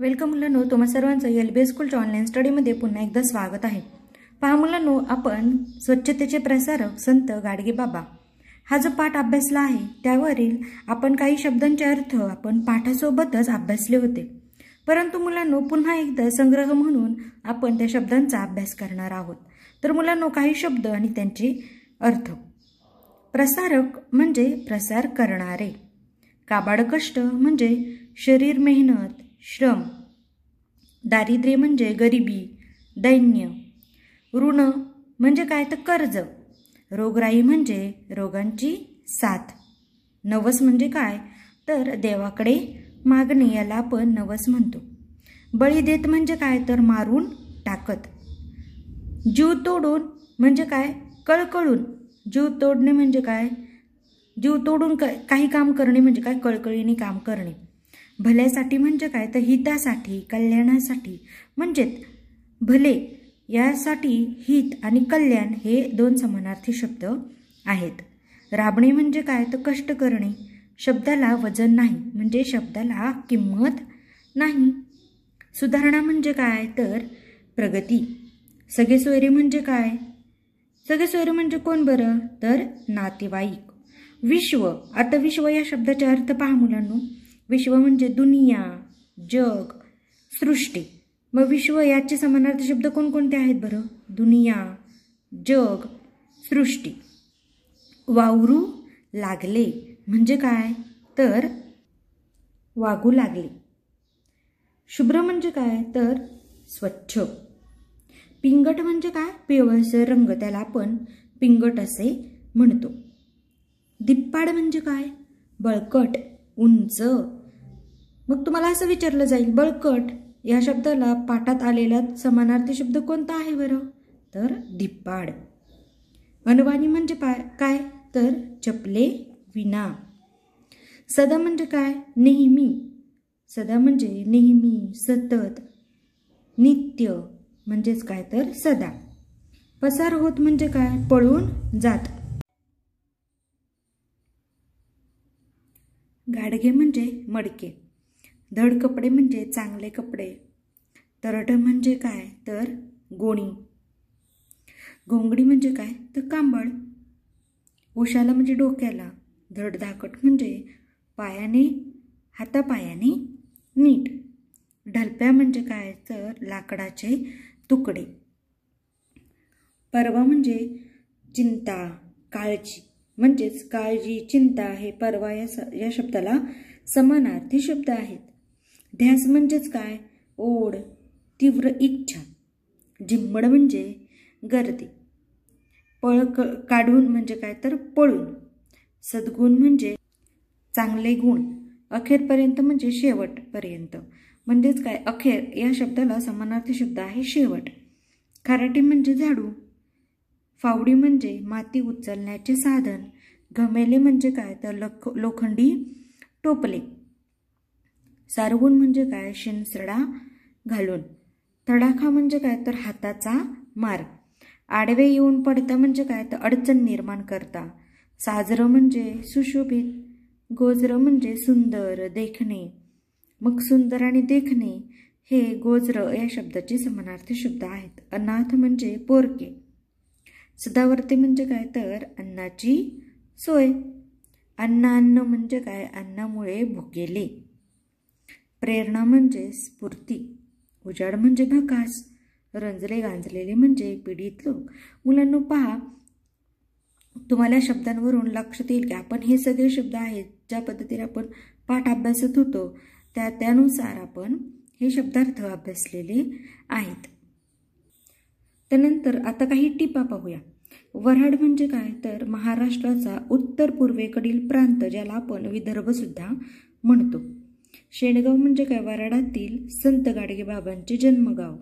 welcome मुलांनो तुम्हा सर्वांचं एल बी स्कूलच्या ऑनलाईन स्टडीमध्ये पुन्हा एकदा स्वागत आहे पहा मुलांनो आपण स्वच्छतेचे प्रसारक संत गाडगे बाबा हा जो पाठ अभ्यासला आहे त्यावरील आपण काही शब्दांचे अर्थ आपण पाठासोबतच अभ्यासले होते परंतु मुलांनो पुन्हा एकदा संग्रह म्हणून आपण त्या शब्दांचा अभ्यास करणार आहोत तर मुलांनो काही शब्द आणि त्यांचे अर्थ प्रसारक म्हणजे प्रसार करणारे काबाड कष्ट म्हणजे शरीर मेहनत श्रम दारिद्र्य म्हणजे गरिबी दैन्य ऋण म्हणजे काय तर कर्ज रोगराई म्हणजे रोगांची साथ नवस म्हणजे काय तर देवाकडे मागणे याला आपण नवस म्हणतो बळी देत म्हणजे काय तर मारून टाकत जीव तोडून म्हणजे काय कळकळून जीव तोडणे म्हणजे काय जीव तोडून काही काम करणे म्हणजे काय कळकळीने काम करणे भल्यासाठी म्हणजे काय तर हितासाठी कल्याणासाठी म्हणजेच भले यासाठी हित आणि कल्याण हे दोन समानार्थी शब्द आहेत राबणे म्हणजे काय तर कष्ट करणे शब्दाला वजन नाही म्हणजे शब्दाला किंमत नाही सुधारणा म्हणजे काय तर प्रगती सगळे सोयरे म्हणजे काय सगळे सोयरे म्हणजे कोण बरं तर नातेवाईक विश्व आता विश्व या शब्दाचा अर्थ पहा मुलांना विश्व म्हणजे दुनिया जग सृष्टी मग विश्व याचे समानार्थ शब्द कोणकोणते आहेत बरं दुनिया जग सृष्टी वावरू लागले म्हणजे काय तर वागू लागले शुभ्र म्हणजे काय तर स्वच्छ पिंगट म्हणजे काय पिवळसर रंग त्याला आपण पिंगट असे म्हणतो दिप्पाड म्हणजे काय बळकट उंच मग तुम्हाला असं विचारलं जाईल बळकट या शब्दाला पाठात आलेला समानार्थी शब्द कोणता आहे बरं तर धिप्पाड अनवाणी म्हणजे पाय काय तर चपले विना सदा म्हणजे काय नेहमी सदा म्हणजे नेहमी सतत नित्य म्हणजेच काय तर सदा पसार होत म्हणजे काय पळून जात गाडगे म्हणजे मडके धड कपडे म्हणजे चांगले कपडे तरट म्हणजे काय तर गोणी घोंगडी म्हणजे काय तर कांबळ उशाला म्हणजे डोक्याला धड धाकट म्हणजे पायाने हातापायाने नीट ढलप्या म्हणजे काय तर लाकडाचे तुकडे परवा म्हणजे चिंता काळजी म्हणजेच काळजी चिंता हे परवा या स या शब्दाला समानार्थी शब्द आहेत अभ्यास म्हणजेच काय ओढ तीव्र इच्छा झिंबड म्हणजे गर्दी पळ काढून म्हणजे काय तर पळून सद्गुण म्हणजे चांगले गुण अखेरपर्यंत म्हणजे शेवटपर्यंत म्हणजेच काय अखेर या शब्दाला समानार्थी शब्द आहे शेवट खराटी म्हणजे झाडू फावडी म्हणजे माती उचलण्याचे साधन घमेले म्हणजे काय तर लख लोखंडी टोपले सारवून म्हणजे काय शिनसडा घालून तडाखा म्हणजे काय तर हाताचा मार आडवे येऊन पडता म्हणजे काय तर अडचण निर्माण करता साजरं म्हणजे सुशोभित गोजरं म्हणजे सुंदर देखणे मग सुंदर आणि देखणे हे गोजर या शब्दाचे समानार्थी शब्द आहेत अनाथ म्हणजे पोरके सदावर्ती म्हणजे काय तर अन्नाची सोय अन्न अन्न म्हणजे काय अन्नामुळे भुकेले प्रेरणा म्हणजे स्फूर्ती उजाड म्हणजे भकास रंजले गांजलेले म्हणजे पीडित लोक मुलांना पहा तुम्हाला शब्दांवरून लक्षात येईल की आपण हे सगळे शब्द आहेत ज्या पद्धतीने आपण पाठ अभ्यासत होतो त्या त्यानुसार आपण हे शब्दार्थ अभ्यासलेले आहेत त्यानंतर आता काही टिपा पाहूया वऱ्हाड म्हणजे काय तर महाराष्ट्राचा उत्तर पूर्वेकडील प्रांत ज्याला आपण विदर्भसुद्धा म्हणतो शेणगाव म्हणजे काय वराडातील संत गाडगेबाबांचे जन्मगाव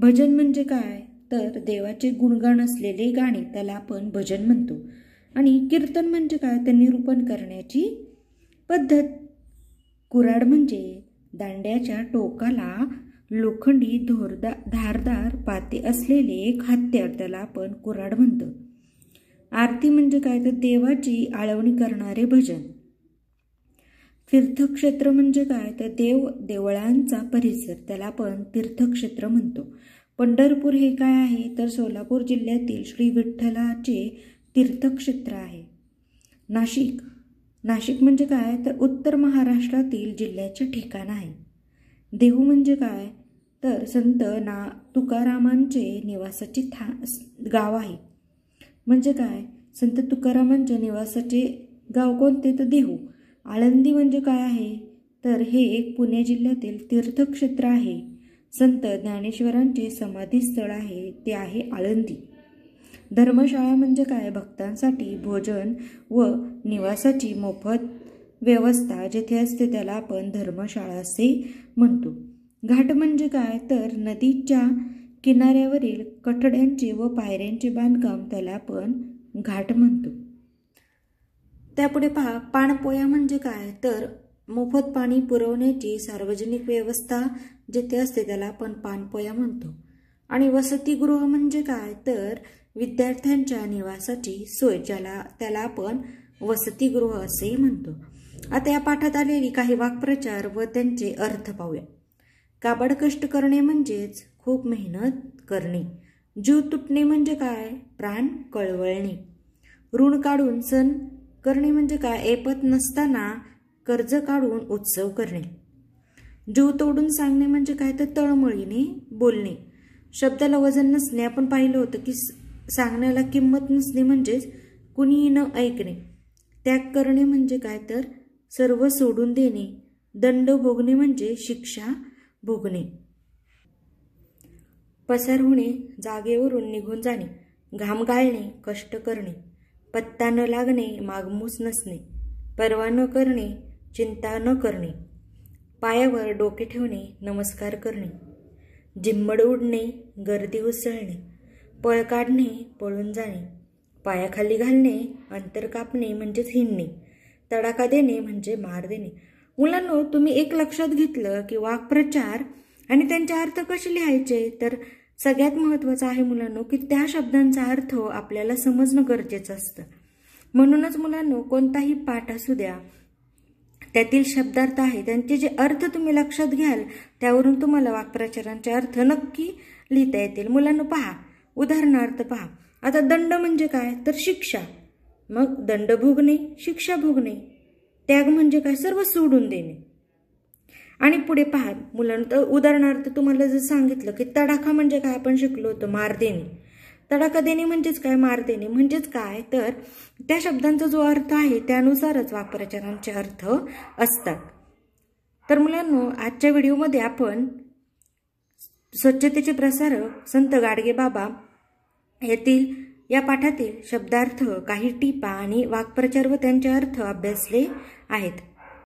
भजन म्हणजे काय तर देवाचे गुणगाण असलेले गाणे त्याला आपण भजन म्हणतो आणि कीर्तन म्हणजे काय तर निरूपण करण्याची पद्धत कुराड म्हणजे दांड्याच्या टोकाला लोखंडी धोरदा धारदार पाते असलेले एक हत्यार त्याला आपण कुराड म्हणतो आरती म्हणजे काय तर देवाची आळवणी करणारे भजन तीर्थक्षेत्र म्हणजे काय तर देव देवळांचा परिसर त्याला आपण तीर्थक्षेत्र म्हणतो पंढरपूर हे काय आहे तर सोलापूर जिल्ह्यातील श्री विठ्ठलाचे तीर्थक्षेत्र आहे नाशिक नाशिक म्हणजे काय तर उत्तर महाराष्ट्रातील जिल्ह्याचे ठिकाण आहे देहू म्हणजे काय तर संत ना तुकारामांचे निवासाचे था गाव आहे म्हणजे काय संत तुकारामांच्या निवासाचे गाव कोणते तर देहू आळंदी म्हणजे काय आहे तर हे एक पुणे जिल्ह्यातील तीर्थक्षेत्र आहे संत ज्ञानेश्वरांचे समाधीस्थळ आहे ते आहे आळंदी धर्मशाळा म्हणजे काय भक्तांसाठी भोजन व निवासाची मोफत व्यवस्था जेथे असते त्याला आपण धर्मशाळा असे म्हणतो घाट म्हणजे काय तर नदीच्या किनाऱ्यावरील कठड्यांचे व पायऱ्यांचे बांधकाम त्याला आपण घाट म्हणतो त्यापुढे पहा पाणपोया म्हणजे काय तर मोफत पाणी पुरवण्याची सार्वजनिक व्यवस्था जिथे असते त्याला आपण पाणपोया म्हणतो आणि वसतिगृह म्हणजे काय तर विद्यार्थ्यांच्या निवासाची सोय ज्याला त्याला आपण वसतिगृह असेही म्हणतो आता या पाठात आलेली काही वाक्प्रचार व त्यांचे अर्थ पाहूया काबड कष्ट करणे म्हणजेच खूप मेहनत करणे जीव तुटणे म्हणजे काय प्राण कळवळणे ऋण काढून सण करणे म्हणजे काय ऐपत नसताना कर्ज काढून उत्सव करणे जीव तोडून सांगणे म्हणजे काय तर तळमळीने बोलणे शब्दाला वजन नसणे आपण पाहिलं होतं की सांगण्याला किंमत नसणे म्हणजेच कुणीही न ऐकणे त्याग करणे म्हणजे काय तर सर्व सोडून देणे दंड भोगणे म्हणजे शिक्षा भोगणे पसार होणे जागेवरून निघून जाणे घाम गाळणे कष्ट करणे पत्ता न लागणे मागमूस नसणे परवा न करणे चिंता न करणे पायावर डोके ठेवणे नमस्कार करणे जिम्मड उडणे गर्दी उसळणे पळ काढणे पळून जाणे पायाखाली घालणे अंतर कापणे म्हणजेच हिंडणे तडाखा देणे म्हणजे मार देणे मुलांनो तुम्ही एक लक्षात घेतलं की वाक्प्रचार आणि त्यांचे अर्थ कसे लिहायचे तर सगळ्यात महत्वाचं आहे मुलांनो की त्या शब्दांचा अर्थ आपल्याला समजणं गरजेचं असतं म्हणूनच मुलांनो कोणताही पाठ असू द्या त्यातील शब्दार्थ आहे त्यांचे जे अर्थ तुम्ही लक्षात घ्याल त्यावरून तुम्हाला वाक्प्रचारांचे अर्थ नक्की लिहिता येतील मुलांनो पहा उदाहरणार्थ पहा आता दंड म्हणजे काय तर शिक्षा मग दंड भोगणे शिक्षा भोगणे त्याग म्हणजे काय सर्व सोडून देणे आणि पुढे पहा मुलांना तर उदाहरणार्थ तुम्हाला जर सांगितलं की तडाखा म्हणजे काय आपण शिकलो होतो मार देणे तडाखा देणे म्हणजेच काय मार देणे म्हणजेच काय तर त्या शब्दांचा जो अर्थ आहे त्यानुसारच वाक्प्रचारांचे अर्थ असतात तर मुलांनो आजच्या व्हिडिओमध्ये आपण स्वच्छतेचे प्रसारक संत गाडगे बाबा येथील या पाठातील शब्दार्थ काही टीपा आणि वाक्प्रचार व त्यांचे अर्थ अभ्यासले आहेत